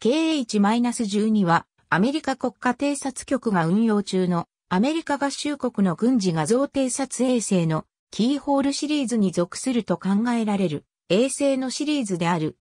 KH-12 はアメリカ国家偵察局が運用中のアメリカ合衆国の軍事画像偵察衛星のキーホールシリーズに属すると考えられる衛星のシリーズである。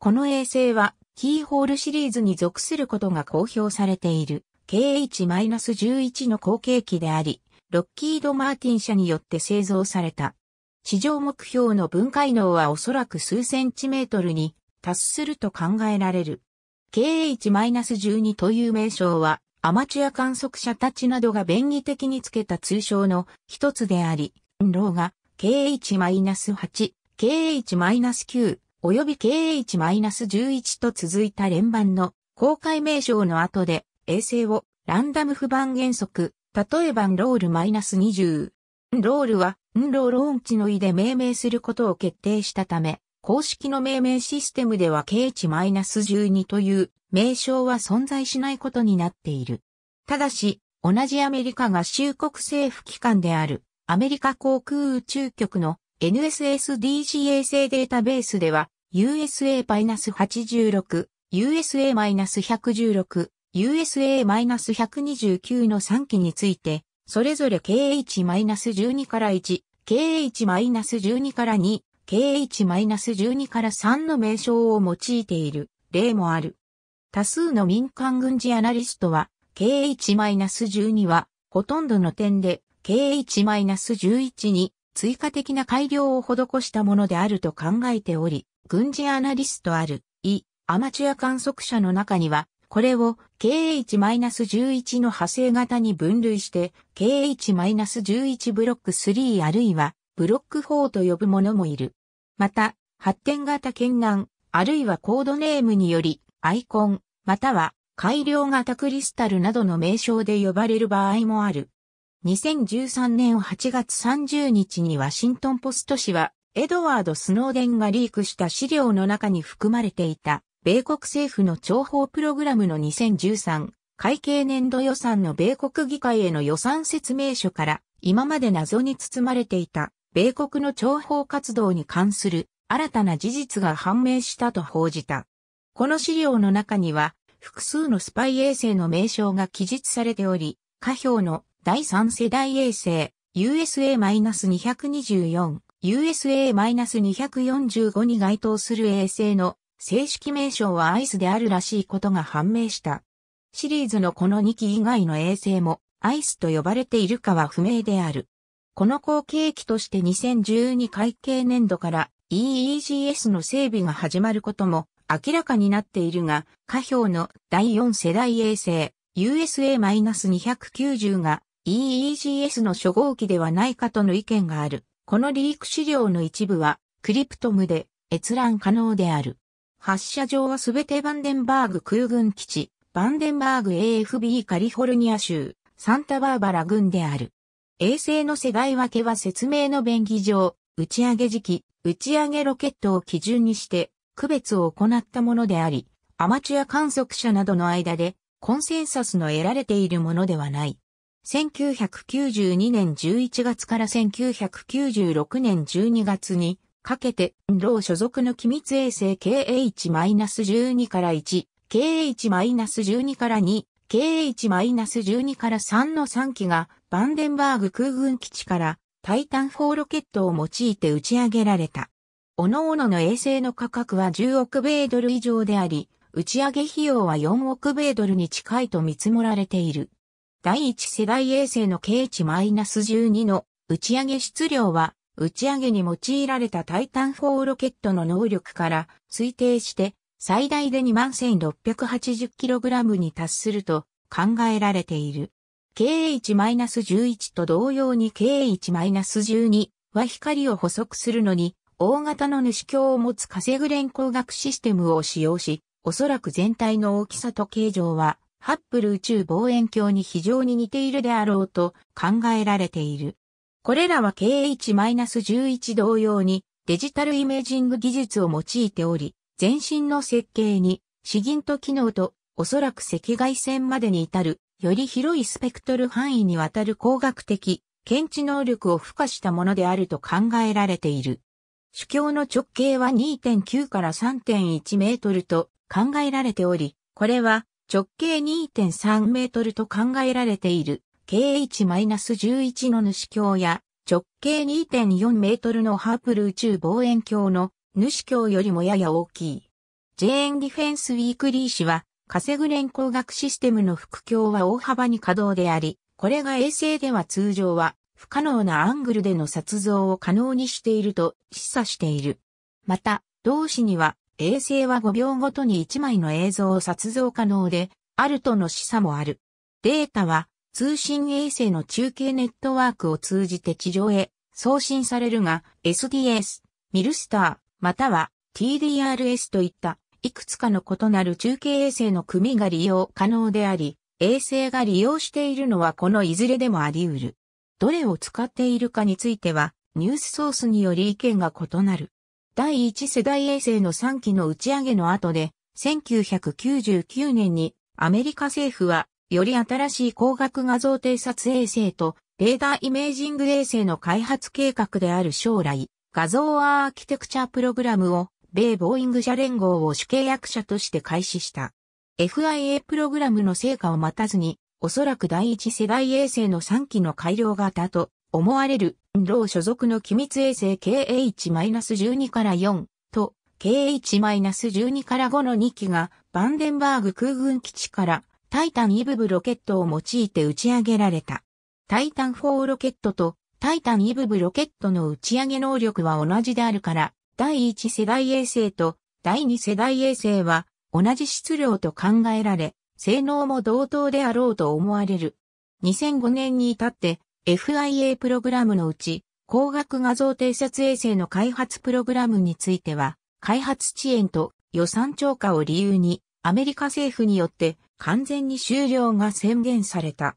この衛星はキーホールシリーズに属することが公表されている KH-11 の後継機であり、ロッキード・マーティン社によって製造された。地上目標の分解能はおそらく数センチメートルに達すると考えられる。KH-12 という名称は、アマチュア観測者たちなどが便宜的につけた通称の一つであり、運動が KH-8、KH-9、よび KH-11 と続いた連番の公開名称の後で、衛星をランダム不番原則、例えばロール -20。ロールは、ンローローンチの意で命名することを決定したため、公式の命名システムでは KH-12 という名称は存在しないことになっている。ただし、同じアメリカ合衆国政府機関であるアメリカ航空宇宙局の NSSDG 衛星データベースでは USA-86、USA-116、USA-129 の3機について、それぞれ KH-12 から1、KH-12 から2、KH-12 から3の名称を用いている例もある。多数の民間軍事アナリストは、KH-12 は、ほとんどの点で、KH-11 に追加的な改良を施したものであると考えており、軍事アナリストある、い、アマチュア観測者の中には、これを KH-11 の派生型に分類して KH-11 ブロック3あるいはブロック4と呼ぶものもいる。また、発展型県南、あるいはコードネームにより、アイコン、または改良型クリスタルなどの名称で呼ばれる場合もある。2013年8月30日にワシントンポスト紙は、エドワード・スノーデンがリークした資料の中に含まれていた、米国政府の諜報プログラムの2013会計年度予算の米国議会への予算説明書から、今まで謎に包まれていた米国の諜報活動に関する新たな事実が判明したと報じた。この資料の中には、複数のスパイ衛星の名称が記述されており、下表の第3世代衛星 USA-224、USA-245 に該当する衛星の正式名称はアイスであるらしいことが判明した。シリーズのこの2機以外の衛星もアイスと呼ばれているかは不明である。この後継機として2012会計年度から EEGS の整備が始まることも明らかになっているが、下表の第4世代衛星 USA-290 が EEGS の初号機ではないかとの意見がある。このリーク資料の一部はクリプトムで閲覧可能である。発射場はすべてバンデンバーグ空軍基地、バンデンバーグ AFB カリフォルニア州、サンタバーバラ軍である。衛星の世代分けは説明の便宜上、打ち上げ時期、打ち上げロケットを基準にして、区別を行ったものであり、アマチュア観測者などの間で、コンセンサスの得られているものではない。1992年11月から1996年12月にかけて、ロー所属の機密衛星 KH-12 から1、KH-12 から2、KH-12 から3の3機がバンデンバーグ空軍基地からタイタン4ロケットを用いて打ち上げられた。各々の衛星の価格は10億米ドル以上であり、打ち上げ費用は4億米ドルに近いと見積もられている。第一世代衛星の k ス1 2の打ち上げ質量は、打ち上げに用いられたタイタン4ロケットの能力から推定して最大で 21,680kg に達すると考えられている。k h 1 1と同様に k h 1 2は光を捕捉するのに、大型の主鏡を持つ稼ぐ連光学システムを使用し、おそらく全体の大きさと形状は、ハッブル宇宙望遠鏡に非常に似ているであろうと考えられている。これらは KH-11 同様にデジタルイメージング技術を用いており、全身の設計に、資銀と機能と、おそらく赤外線までに至るより広いスペクトル範囲にわたる工学的、検知能力を付加したものであると考えられている。主教の直径は2.9から3.1メートルと考えられており、これは直径2.3メートルと考えられている KH-11 の主教や直径2.4メートルのハープル宇宙望遠鏡の主教よりもやや大きい。ジェーン・ディフェンス・ウィークリー氏はカセグレン光学システムの副鏡は大幅に可動であり、これが衛星では通常は不可能なアングルでの撮像を可能にしていると示唆している。また、同紙には衛星は5秒ごとに1枚の映像を撮像可能で、あるとの示唆もある。データは通信衛星の中継ネットワークを通じて地上へ送信されるが SDS、ミルスター、または TDRS といったいくつかの異なる中継衛星の組が利用可能であり、衛星が利用しているのはこのいずれでもあり得る。どれを使っているかについては、ニュースソースにより意見が異なる。第1世代衛星の3期の打ち上げの後で、1999年にアメリカ政府は、より新しい光学画像偵察衛星とレーダーイメージング衛星の開発計画である将来、画像アーキテクチャープログラムを米ボーイング社連合を主契約者として開始した。FIA プログラムの成果を待たずに、おそらく第一世代衛星の3機の改良型と思われる、ロー所属の機密衛星 KH-12 から4と KH-12 から5の2機がバンデンバーグ空軍基地からタイタンイブブロケットを用いて打ち上げられた。タイタン4ロケットとタイタンイブブロケットの打ち上げ能力は同じであるから、第1世代衛星と第2世代衛星は同じ質量と考えられ、性能も同等であろうと思われる。2005年に至って FIA プログラムのうち、光学画像偵察衛星の開発プログラムについては、開発遅延と予算超過を理由に、アメリカ政府によって完全に終了が宣言された。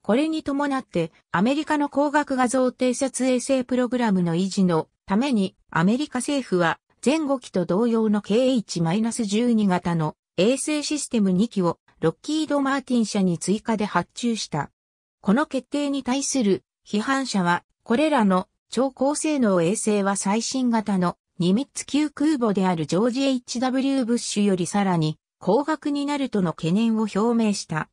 これに伴って、アメリカの光学画像偵察衛星プログラムの維持のために、アメリカ政府は、前後機と同様の KH-12 型の衛星システム2機をロッキード・マーティン社に追加で発注した。この決定に対する批判者は、これらの超高性能衛星は最新型のニミッツ級空母であるジョージ・ H.W. ブッシュよりさらに高額になるとの懸念を表明した。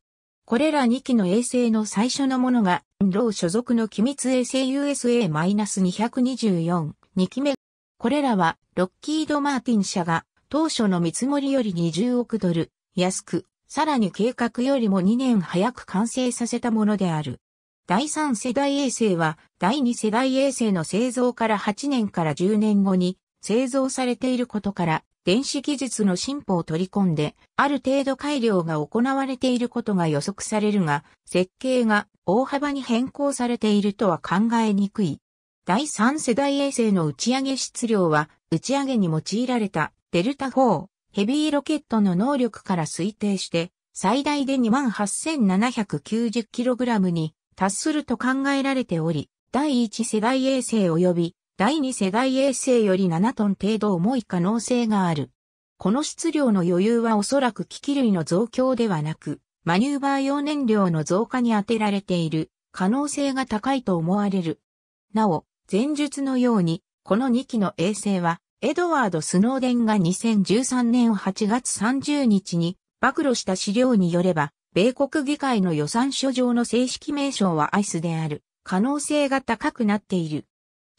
これら2機の衛星の最初のものが、ロー所属の機密衛星 USA-224 2期目。これらは、ロッキード・マーティン社が、当初の見積もりより20億ドル、安く、さらに計画よりも2年早く完成させたものである。第3世代衛星は、第2世代衛星の製造から8年から10年後に、製造されていることから、電子技術の進歩を取り込んで、ある程度改良が行われていることが予測されるが、設計が大幅に変更されているとは考えにくい。第3世代衛星の打ち上げ質量は、打ち上げに用いられたデルタ4ヘビーロケットの能力から推定して、最大で 28,790kg に達すると考えられており、第1世代衛星及び第2世代衛星より7トン程度重い可能性がある。この質量の余裕はおそらく機器類の増強ではなく、マニューバー用燃料の増加に充てられている可能性が高いと思われる。なお、前述のように、この2機の衛星は、エドワード・スノーデンが2013年8月30日に暴露した資料によれば、米国議会の予算書上の正式名称はアイスである可能性が高くなっている。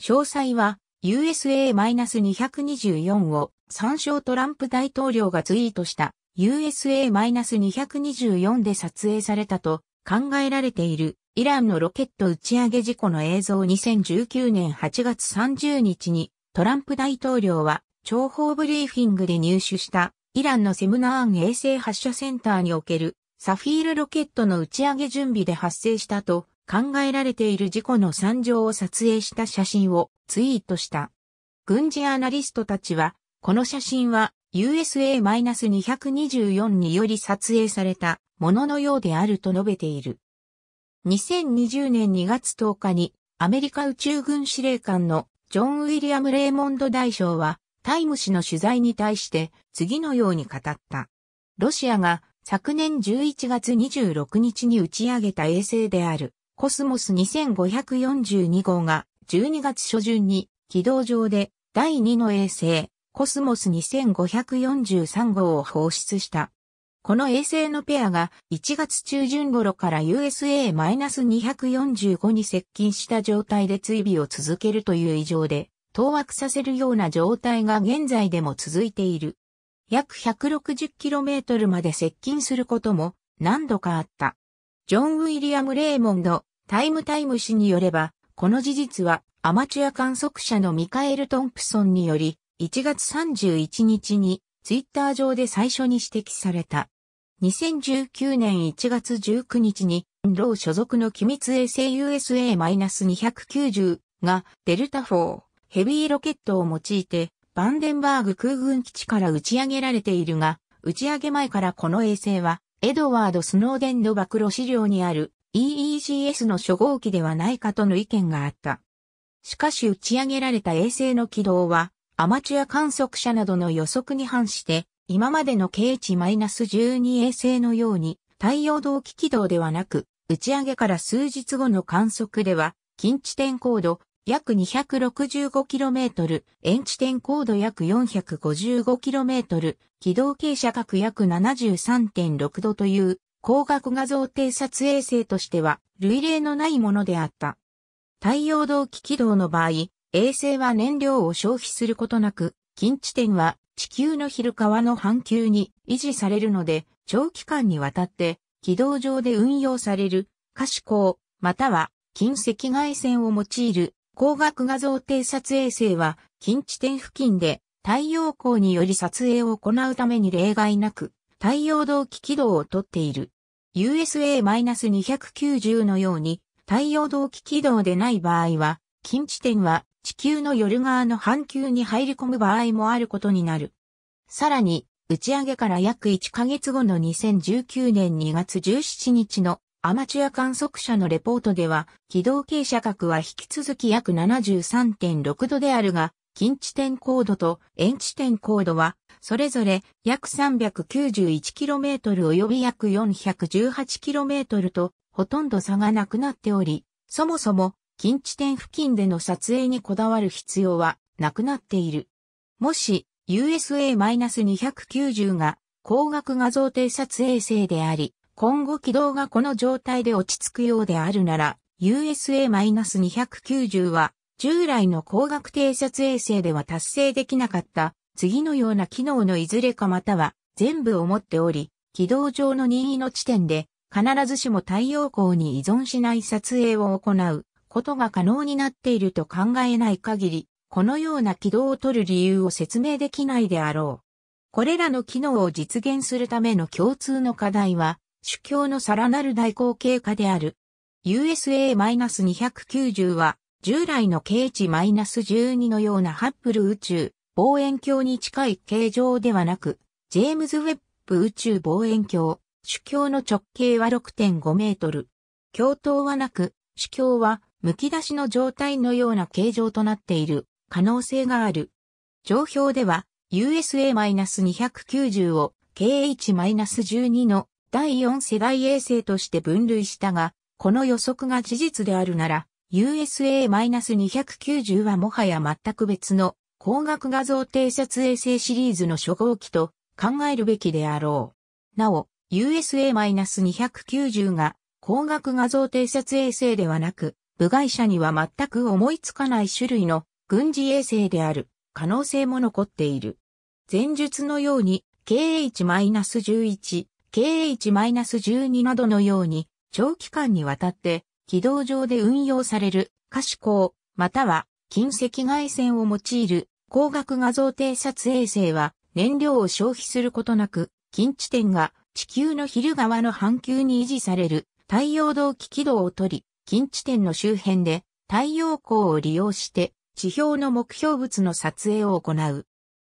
詳細は USA-224 を参照トランプ大統領がツイートした USA-224 で撮影されたと考えられているイランのロケット打ち上げ事故の映像2019年8月30日にトランプ大統領は情報ブリーフィングで入手したイランのセムナーン衛星発射センターにおけるサフィールロケットの打ち上げ準備で発生したと考えられている事故の惨状を撮影した写真をツイートした。軍事アナリストたちは、この写真は USA-224 により撮影されたもののようであると述べている。2020年2月10日にアメリカ宇宙軍司令官のジョン・ウィリアム・レイモンド大将はタイム氏の取材に対して次のように語った。ロシアが昨年11月26日に打ち上げた衛星であるコスモス2542号が12月初旬に軌道上で第2の衛星コスモス2543号を放出した。この衛星のペアが1月中旬頃から USA-245 に接近した状態で追尾を続けるという異常で、当惑させるような状態が現在でも続いている。約 160km まで接近することも何度かあった。ジョン・ウィリアム・レーモンド、タイムタイム氏によれば、この事実はアマチュア観測者のミカエル・トンプソンにより、1月31日にツイッター上で最初に指摘された。2019年1月19日に、ロー所属の機密衛星 USA-290 が、デルタ4、ヘビーロケットを用いて、バンデンバーグ空軍基地から打ち上げられているが、打ち上げ前からこの衛星は、エドワード・スノーデンの暴露資料にある EEGS の初号機ではないかとの意見があった。しかし打ち上げられた衛星の軌道は、アマチュア観測者などの予測に反して、今までの KH-12 衛星のように太陽動機軌道ではなく、打ち上げから数日後の観測では、近地点高度約 265km、遠地点高度約 455km、軌道傾斜角約73.6度という光学画像偵察衛星としては類例のないものであった。太陽動機軌道の場合、衛星は燃料を消費することなく、近地点は地球の昼川の半球に維持されるので、長期間にわたって軌道上で運用される可視光、または近赤外線を用いる光学画像偵察衛星は近地点付近で太陽光により撮影を行うために例外なく太陽同期軌道をとっている。USA-290 のように太陽同期軌道でない場合は近地点は地球の夜側の半球に入り込む場合もあることになる。さらに、打ち上げから約1ヶ月後の2019年2月17日のアマチュア観測者のレポートでは、軌道傾斜角は引き続き約73.6度であるが、近地点高度と遠地点高度は、それぞれ約 391km 及び約 418km と、ほとんど差がなくなっており、そもそも近地点付近での撮影にこだわる必要はなくなっている。もし USA-290 が光学画像偵察衛星であり、今後軌道がこの状態で落ち着くようであるなら、USA-290 は従来の光学偵察衛星では達成できなかった次のような機能のいずれかまたは全部を持っており、軌道上の任意の地点で必ずしも太陽光に依存しない撮影を行うことが可能になっていると考えない限り、このような軌道を取る理由を説明できないであろう。これらの機能を実現するための共通の課題は、主教のさらなる代行経過である。USA-290 は、従来の KH-12 のようなハッブル宇宙望遠鏡に近い形状ではなく、ジェームズ・ウェッブ宇宙望遠鏡、主教の直径は6.5メートル。教頭はなく、主教は剥き出しの状態のような形状となっている可能性がある。状況では USA-290 を KH-12 の第4世代衛星として分類したが、この予測が事実であるなら、USA-290 はもはや全く別の光学画像偵察衛星シリーズの初号機と考えるべきであろう。なお、USA-290 が光学画像偵察衛星ではなく、部外者には全く思いつかない種類の軍事衛星である可能性も残っている。前述のように KH-11、KH-12 などのように長期間にわたって軌道上で運用される可視光または近赤外線を用いる光学画像偵察衛星は燃料を消費することなく近地点が地球の昼側の半球に維持される太陽同期軌道を取り近地点の周辺で太陽光を利用して地表の目標物の撮影を行う。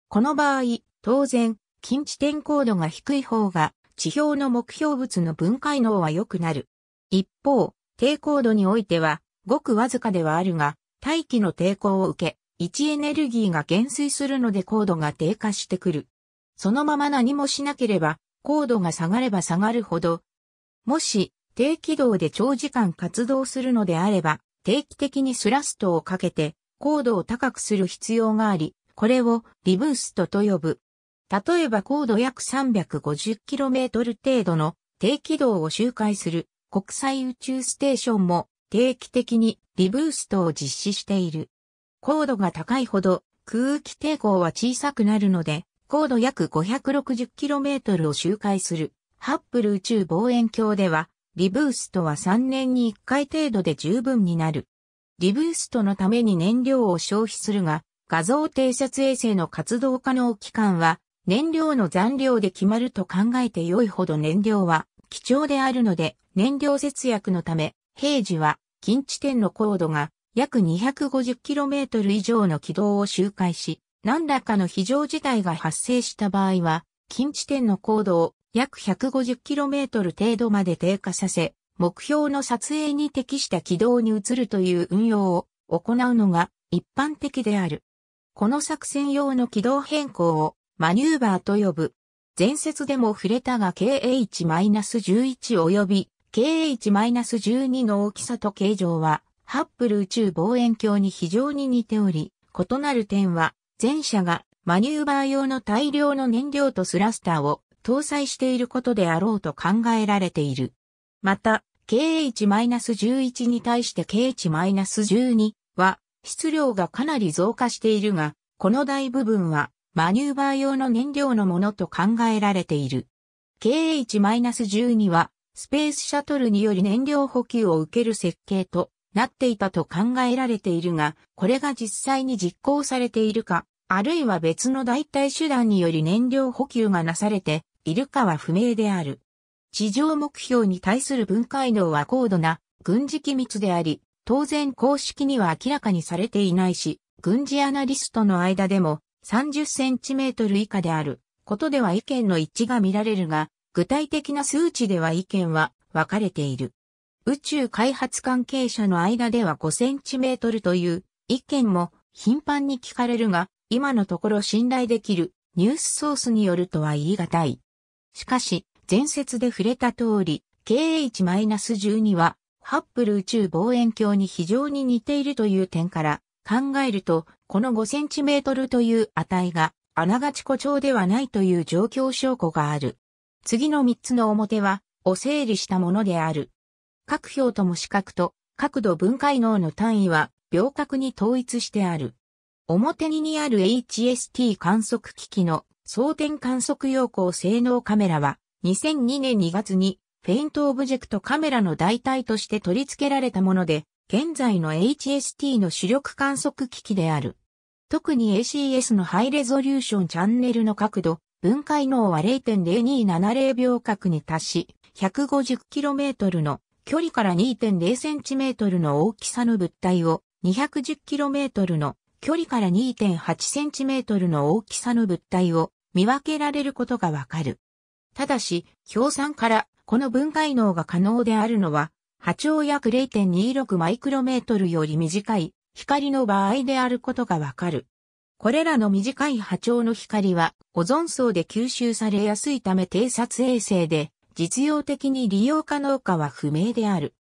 この場合、当然、近地点高度が低い方が地表の目標物の分解能は良くなる。一方、低高度においては、ごくわずかではあるが、大気の抵抗を受け、位置エネルギーが減衰するので高度が低下してくる。そのまま何もしなければ、高度が下がれば下がるほど、もし低軌道で長時間活動するのであれば、定期的にスラストをかけて、高度を高くする必要があり、これをリブーストと呼ぶ。例えば高度約 350km 程度の低軌道を周回する国際宇宙ステーションも定期的にリブーストを実施している。高度が高いほど空気抵抗は小さくなるので、高度約 560km を周回するハッブル宇宙望遠鏡ではリブーストは3年に1回程度で十分になる。リブーストのために燃料を消費するが、画像偵察衛星の活動可能期間は燃料の残量で決まると考えて良いほど燃料は貴重であるので燃料節約のため平時は近地点の高度が約 250km 以上の軌道を周回し何らかの非常事態が発生した場合は近地点の高度を約 150km 程度まで低下させ、目標の撮影に適した軌道に移るという運用を行うのが一般的である。この作戦用の軌道変更をマニューバーと呼ぶ。前節でも触れたが KH-11 及び KH-12 の大きさと形状はハッブル宇宙望遠鏡に非常に似ており、異なる点は前者がマニューバー用の大量の燃料とスラスターを搭載していることであろうと考えられている。また、KH-11 に対して KH-12 は質量がかなり増加しているが、この大部分はマニューバー用の燃料のものと考えられている。KH-12 はスペースシャトルにより燃料補給を受ける設計となっていたと考えられているが、これが実際に実行されているか、あるいは別の代替手段により燃料補給がなされているかは不明である。地上目標に対する分解能は高度な軍事機密であり、当然公式には明らかにされていないし、軍事アナリストの間でも30センチメートル以下であることでは意見の一致が見られるが、具体的な数値では意見は分かれている。宇宙開発関係者の間では5センチメートルという意見も頻繁に聞かれるが、今のところ信頼できるニュースソースによるとは言い難い。しかし、前説で触れた通り、KH-12 は、ハッブル宇宙望遠鏡に非常に似ているという点から考えると、この 5cm という値が、あながち誇張ではないという状況証拠がある。次の3つの表は、を整理したものである。各表とも視覚と、角度分解能の単位は、秒角に統一してある。表ににある HST 観測機器の装填観測用光性能カメラは2002年2月にフェイントオブジェクトカメラの代替として取り付けられたもので、現在の HST の主力観測機器である。特に ACS のハイレゾリューションチャンネルの角度、分解能は0.0270秒角に達し、150km の距離から 2.0cm の大きさの物体を 210km の距離から 2.8cm の大きさの物体を見分けられることがわかる。ただし、表酸からこの分解能が可能であるのは、波長約0.26マイクロメートルより短い光の場合であることがわかる。これらの短い波長の光は、オゾン層で吸収されやすいため偵察衛星で、実用的に利用可能かは不明である。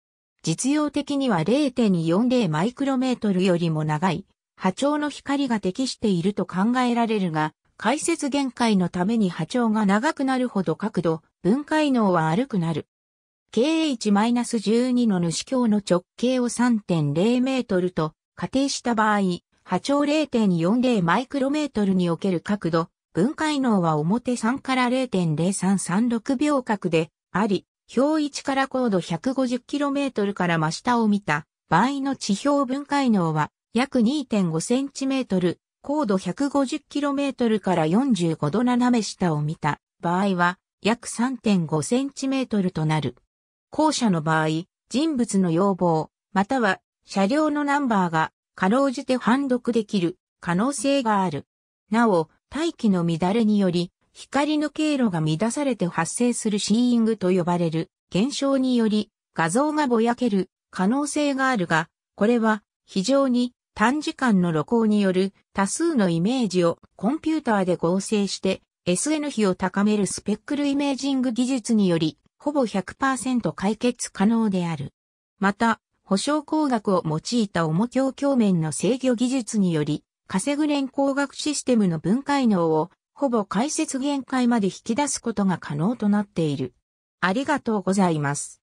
実用的には0.40マイクロメートルよりも長い波長の光が適していると考えられるが、解説限界のために波長が長くなるほど角度、分解能は悪くなる。KH-12 の主鏡の直径を3.0メートルと仮定した場合、波長0.40マイクロメートルにおける角度、分解能は表3から0.0336秒角であり、表1から高度 150km から真下を見た場合の地表分解能は約 2.5cm 高度 150km から45度斜め下を見た場合は約 3.5cm となる。後者の場合、人物の要望、または車両のナンバーがかろうじて判読できる可能性がある。なお、大気の乱れにより、光の経路が乱されて発生するシーイングと呼ばれる現象により画像がぼやける可能性があるが、これは非常に短時間の露光による多数のイメージをコンピューターで合成して SN 比を高めるスペックルイメージング技術によりほぼ100%解決可能である。また、保証工学を用いた重鏡鏡面の制御技術により、カセグレン工学システムの分解能をほぼ解説限界まで引き出すことが可能となっている。ありがとうございます。